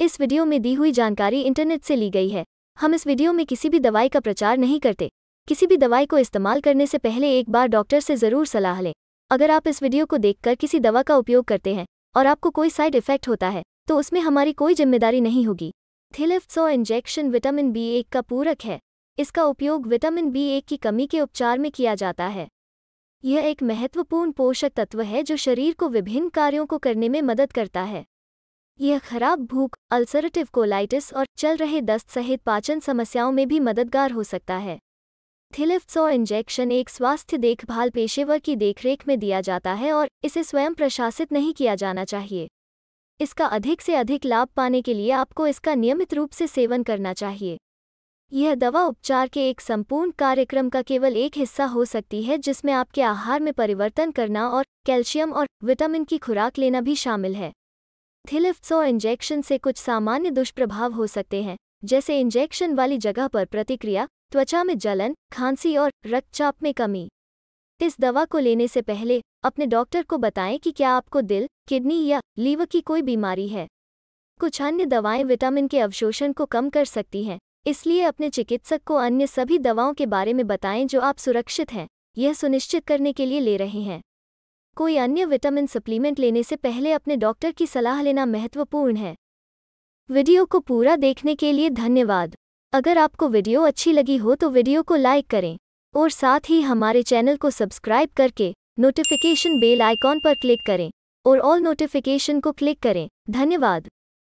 इस वीडियो में दी हुई जानकारी इंटरनेट से ली गई है हम इस वीडियो में किसी भी दवाई का प्रचार नहीं करते किसी भी दवाई को इस्तेमाल करने से पहले एक बार डॉक्टर से ज़रूर सलाह लें अगर आप इस वीडियो को देखकर किसी दवा का उपयोग करते हैं और आपको कोई साइड इफेक्ट होता है तो उसमें हमारी कोई जिम्मेदारी नहीं होगी थिलिफ्सो इंजेक्शन विटामिन बी एक का पूरक है इसका उपयोग विटामिन बी एक की कमी के उपचार में किया जाता है यह एक महत्वपूर्ण पोषक तत्व है जो शरीर को विभिन्न कार्यों को करने में मदद करता है यह खराब भूख अल्सरेटिव कोलाइटिस और चल रहे दस्त सहित पाचन समस्याओं में भी मददगार हो सकता है थिलिफ्सो इंजेक्शन एक स्वास्थ्य देखभाल पेशेवर की देखरेख में दिया जाता है और इसे स्वयं प्रशासित नहीं किया जाना चाहिए इसका अधिक से अधिक लाभ पाने के लिए आपको इसका नियमित रूप से सेवन करना चाहिए यह दवा उपचार के एक संपूर्ण कार्यक्रम का केवल एक हिस्सा हो सकती है जिसमें आपके आहार में परिवर्तन करना और कैल्शियम और विटामिन की खुराक लेना भी शामिल है थिलिफ्सो इंजेक्शन से कुछ सामान्य दुष्प्रभाव हो सकते हैं जैसे इंजेक्शन वाली जगह पर प्रतिक्रिया त्वचा में जलन खांसी और रक्तचाप में कमी इस दवा को लेने से पहले अपने डॉक्टर को बताएं कि क्या आपको दिल किडनी या लीवर की कोई बीमारी है कुछ अन्य दवाएं विटामिन के अवशोषण को कम कर सकती हैं इसलिए अपने चिकित्सक को अन्य सभी दवाओं के बारे में बताएं जो आप सुरक्षित हैं यह सुनिश्चित करने के लिए ले रहे हैं कोई अन्य विटामिन सप्लीमेंट लेने से पहले अपने डॉक्टर की सलाह लेना महत्वपूर्ण है वीडियो को पूरा देखने के लिए धन्यवाद अगर आपको वीडियो अच्छी लगी हो तो वीडियो को लाइक करें और साथ ही हमारे चैनल को सब्सक्राइब करके नोटिफिकेशन बेल आइकॉन पर क्लिक करें और ऑल नोटिफिकेशन को क्लिक करें धन्यवाद